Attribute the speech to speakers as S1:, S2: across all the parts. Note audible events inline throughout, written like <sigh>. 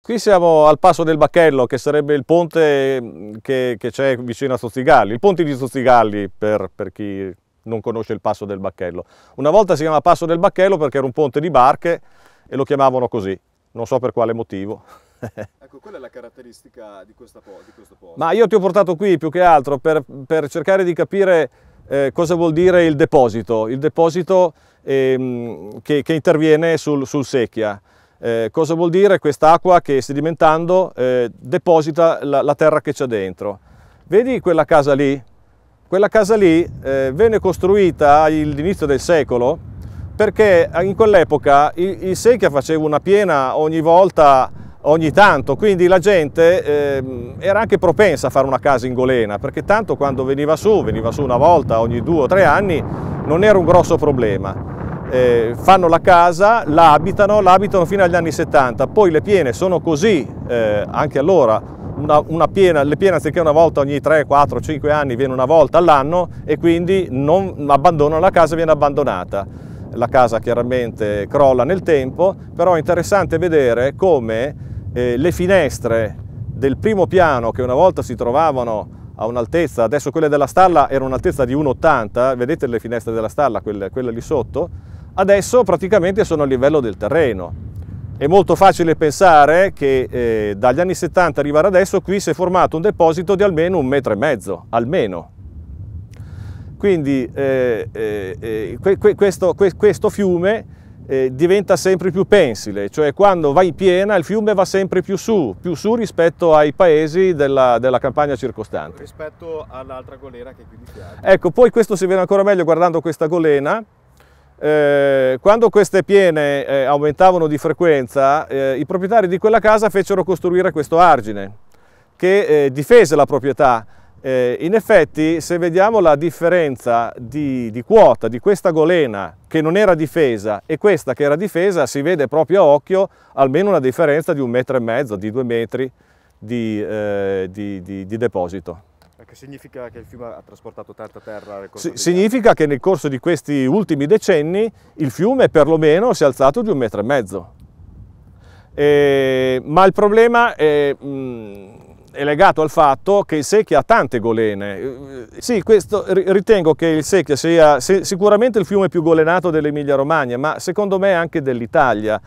S1: Qui siamo al passo del Bacchello, che sarebbe il ponte mm, che, c'è vicino a Zozzigalli, il ponte di Zozzigalli per, per, chi non conosce il passo del Bacchello. Una volta si chiama passo del Bacchello perché era un ponte di barche e lo chiamavano così, non so per quale motivo. <laughs> ecco, quella è la caratteristica di,
S2: questa, di questo posto? Ma io ti
S1: ho portato qui più che altro per, per cercare di capire eh, cosa vuol dire il deposito, il deposito ehm, che, che, interviene sul, sul secchia. Eh, cosa vuol dire? Quest'acqua che sedimentando eh, deposita la, la, terra che c'è dentro. Vedi quella casa lì? Quella casa lì eh, venne costruita all'inizio del secolo perché eh, in quell'epoca il, il Secchia faceva una piena ogni volta, ogni tanto, quindi la gente ehm, era anche propensa a fare una casa in golena, perché tanto quando veniva su, veniva su una volta ogni due o tre anni, non era un grosso problema eh, fanno la casa, la abitano, la abitano fino agli anni 70, poi le piene sono così eh, anche allora, una, una piena, le piene anziché una volta ogni 3, 4, 5 anni viene una volta all'anno e quindi non abbandonano la casa, viene abbandonata. La casa chiaramente crolla nel tempo, però è interessante vedere come eh, le finestre del primo piano che una volta si trovavano a un'altezza, adesso quelle della stalla erano un'altezza di 1,80, vedete le finestre della stalla, quelle, quelle lì sotto, adesso praticamente sono a livello del terreno. È molto facile pensare che eh, dagli anni 70 arrivare adesso qui si è formato un deposito di almeno un metro e mezzo, almeno. Quindi eh, eh, eh que, que, questo, que, questo, fiume eh, diventa sempre più pensile, cioè quando va in piena il fiume va sempre più su, più su rispetto ai paesi della, della campagna circostante. Rispetto all'altra golena che qui mi piace. Ecco, poi questo si vede ancora meglio guardando questa golena, eh, quando queste piene eh, aumentavano di frequenza, eh, i proprietari di quella casa fecero costruire questo argine che eh, difese la proprietà. Eh, in effetti, se vediamo la differenza di, di, quota di questa golena che non era difesa e questa che era difesa, si vede proprio a occhio almeno una differenza di un metro e mezzo, di due metri di, eh, di, di deposito. Che significa che il fiume ha trasportato tanta terra? S- significa che nel corso di questi ultimi decenni il fiume perlomeno si è alzato di un metro e mezzo. E, ma il problema è, mh, è, legato al fatto che il Secchia ha tante golene. Sì, questo, ritengo che il Secchia sia se, sicuramente il fiume più golenato dell'Emilia Romagna, ma secondo me anche dell'Italia.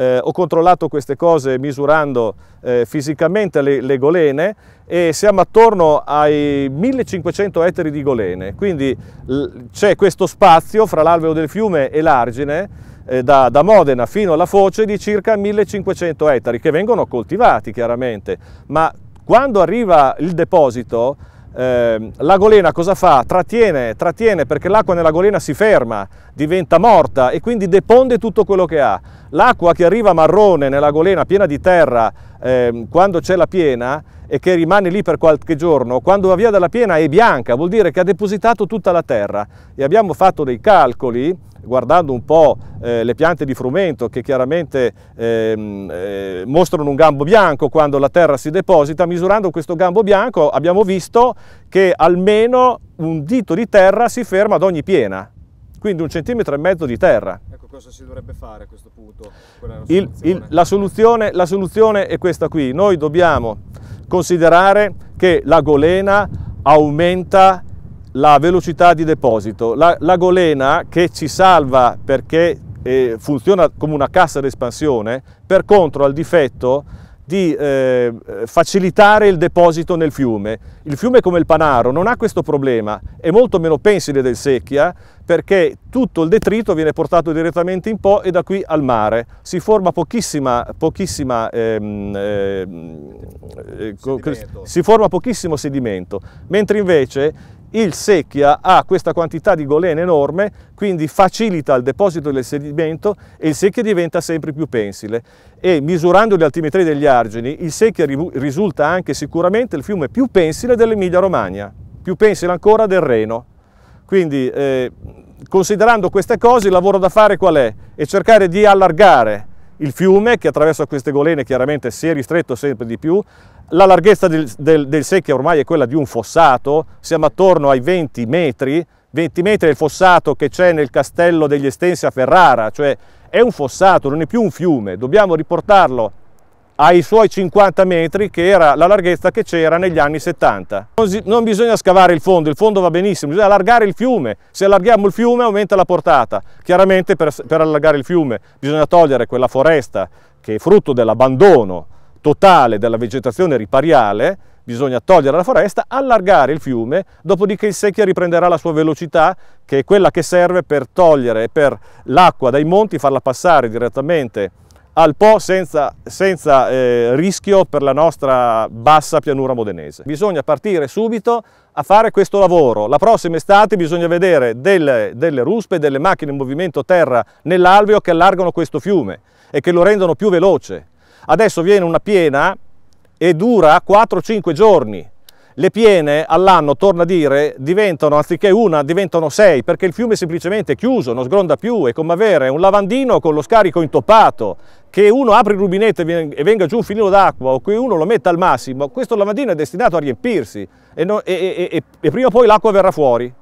S1: Eh, ho controllato queste cose misurando eh, fisicamente le, le, golene e siamo attorno ai 1500 ettari di golene, quindi c'è questo spazio fra l'alveo del fiume e l'argine eh, da, da, Modena fino alla foce di circa 1500 ettari che vengono coltivati chiaramente, ma quando arriva il deposito eh, la golena cosa fa? Trattiene, trattiene perché l'acqua nella golena si ferma, diventa morta e quindi deponde tutto quello che ha. L'acqua che arriva marrone nella golena piena di terra eh, quando c'è la piena e che rimane lì per qualche giorno, quando va via dalla piena è bianca, vuol dire che ha depositato tutta la terra e abbiamo fatto dei calcoli guardando un po' eh, le piante di frumento che chiaramente ehm, eh, mostrano un gambo bianco quando la terra si deposita, misurando questo gambo bianco abbiamo visto che almeno un dito di terra si ferma ad ogni piena, quindi un centimetro e mezzo di terra. Ecco cosa si dovrebbe fare a questo punto? La soluzione? Il, il, la, soluzione, la soluzione è questa qui, noi dobbiamo considerare che la golena aumenta la velocità di deposito. La, la golena che ci salva perché eh, funziona come una cassa d'espansione, per contro ha il difetto di eh, facilitare il deposito nel fiume. Il fiume come il Panaro non ha questo problema, è molto meno pensile del Secchia perché tutto il detrito viene portato direttamente in Po e da qui al mare. Si forma pochissima, pochissima ehm, ehm, eh, si forma pochissimo sedimento, mentre invece il secchia ha questa quantità di golene enorme, quindi facilita il deposito del sedimento e il secchia diventa sempre più pensile. E misurando le altimetrie degli argini, il secchia risulta anche sicuramente il fiume più pensile dell'Emilia-Romagna, più pensile ancora del Reno. Quindi, eh, considerando queste cose, il lavoro da fare qual è? È cercare di allargare il fiume che attraverso queste golene chiaramente si è ristretto sempre di più, la larghezza del, del, del secchia ormai è quella di un fossato, siamo attorno ai 20 metri, 20 metri è il fossato che c'è nel castello degli Estensi a Ferrara, cioè è un fossato, non è più un fiume, dobbiamo riportarlo ai suoi 50 metri che era la larghezza che c'era negli anni 70. Non, non, bisogna scavare il fondo, il fondo va benissimo, bisogna allargare il fiume, se allarghiamo il fiume aumenta la portata, chiaramente per, per allargare il fiume bisogna togliere quella foresta che è frutto dell'abbandono totale della vegetazione ripariale, bisogna togliere la foresta, allargare il fiume, dopodiché il secchia riprenderà la sua velocità, che è quella che serve per togliere per l'acqua dai monti, farla passare direttamente al Po senza, senza eh, rischio per la nostra bassa pianura modenese. Bisogna partire subito a fare questo lavoro. La prossima estate bisogna vedere delle, delle ruspe, delle macchine in movimento terra nell'alveo che allargano questo fiume e che lo rendono più veloce. Adesso viene una piena e dura 4-5 giorni. Le piene all'anno, torna a dire, diventano, anziché una, diventano sei, perché il fiume è semplicemente chiuso, non sgronda più, è come avere un lavandino con lo scarico intoppato, che uno apri il rubinetto e venga giù un filino d'acqua o che uno lo metta al massimo, questo lavandino è destinato a riempirsi e, no, e, e, e prima o poi l'acqua verrà fuori.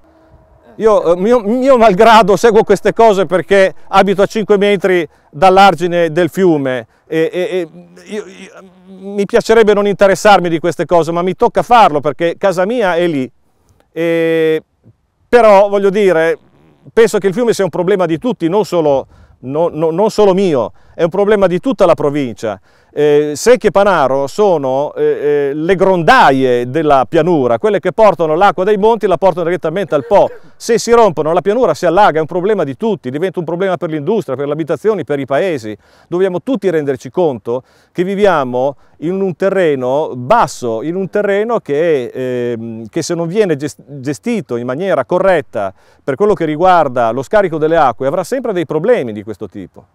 S1: Io, eh, mio, mio, malgrado, seguo queste cose perché abito a 5 metri dall'argine del fiume e, io, io, mi piacerebbe non interessarmi di queste cose, ma mi tocca farlo perché casa mia è lì. però, voglio dire, penso che il fiume sia un problema di tutti, non solo no, non solo mio, è un problema di tutta la provincia eh, secchi e panaro sono eh, eh, le grondaie della pianura, quelle che portano l'acqua dai monti la portano direttamente al Po. Se si rompono la pianura si allaga, è un problema di tutti, diventa un problema per l'industria, per le abitazioni, per i paesi. Dobbiamo tutti renderci conto che viviamo in un terreno basso, in un terreno che, ehm, che se non viene gestito in maniera corretta per quello che riguarda lo scarico delle acque avrà sempre dei problemi di questo tipo.